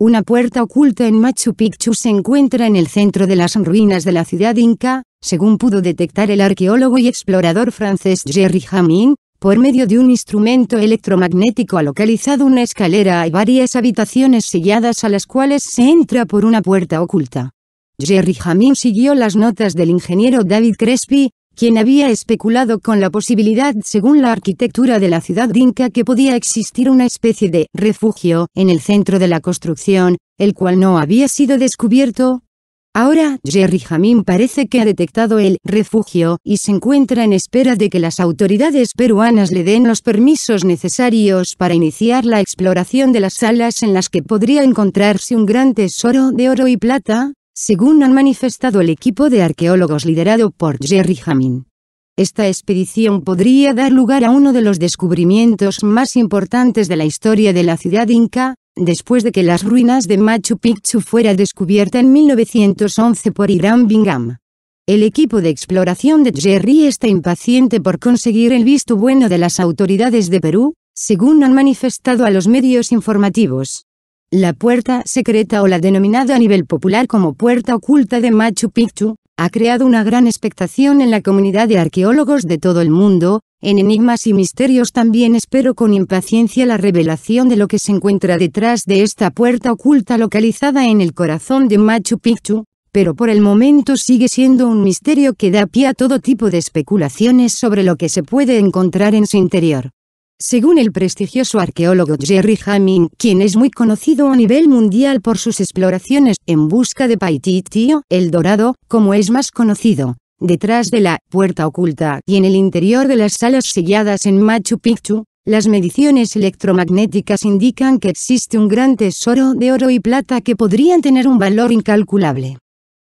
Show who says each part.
Speaker 1: Una puerta oculta en Machu Picchu se encuentra en el centro de las ruinas de la ciudad inca, según pudo detectar el arqueólogo y explorador francés Jerry Hamin, por medio de un instrumento electromagnético ha localizado una escalera y varias habitaciones selladas a las cuales se entra por una puerta oculta. Jerry Hamin siguió las notas del ingeniero David Crespi, quien había especulado con la posibilidad, según la arquitectura de la ciudad inca, que podía existir una especie de refugio en el centro de la construcción, el cual no había sido descubierto. Ahora, Jerry Jamín parece que ha detectado el refugio y se encuentra en espera de que las autoridades peruanas le den los permisos necesarios para iniciar la exploración de las salas en las que podría encontrarse un gran tesoro de oro y plata, según han manifestado el equipo de arqueólogos liderado por Jerry Hamin, Esta expedición podría dar lugar a uno de los descubrimientos más importantes de la historia de la ciudad inca, después de que las ruinas de Machu Picchu fuera descubierta en 1911 por Irán Bingham. El equipo de exploración de Jerry está impaciente por conseguir el visto bueno de las autoridades de Perú, según han manifestado a los medios informativos. La puerta secreta o la denominada a nivel popular como puerta oculta de Machu Picchu, ha creado una gran expectación en la comunidad de arqueólogos de todo el mundo, en enigmas y misterios también espero con impaciencia la revelación de lo que se encuentra detrás de esta puerta oculta localizada en el corazón de Machu Picchu, pero por el momento sigue siendo un misterio que da pie a todo tipo de especulaciones sobre lo que se puede encontrar en su interior. Según el prestigioso arqueólogo Jerry Hamming, quien es muy conocido a nivel mundial por sus exploraciones en busca de Paititio, El Dorado, como es más conocido, detrás de la puerta oculta y en el interior de las salas selladas en Machu Picchu, las mediciones electromagnéticas indican que existe un gran tesoro de oro y plata que podrían tener un valor incalculable.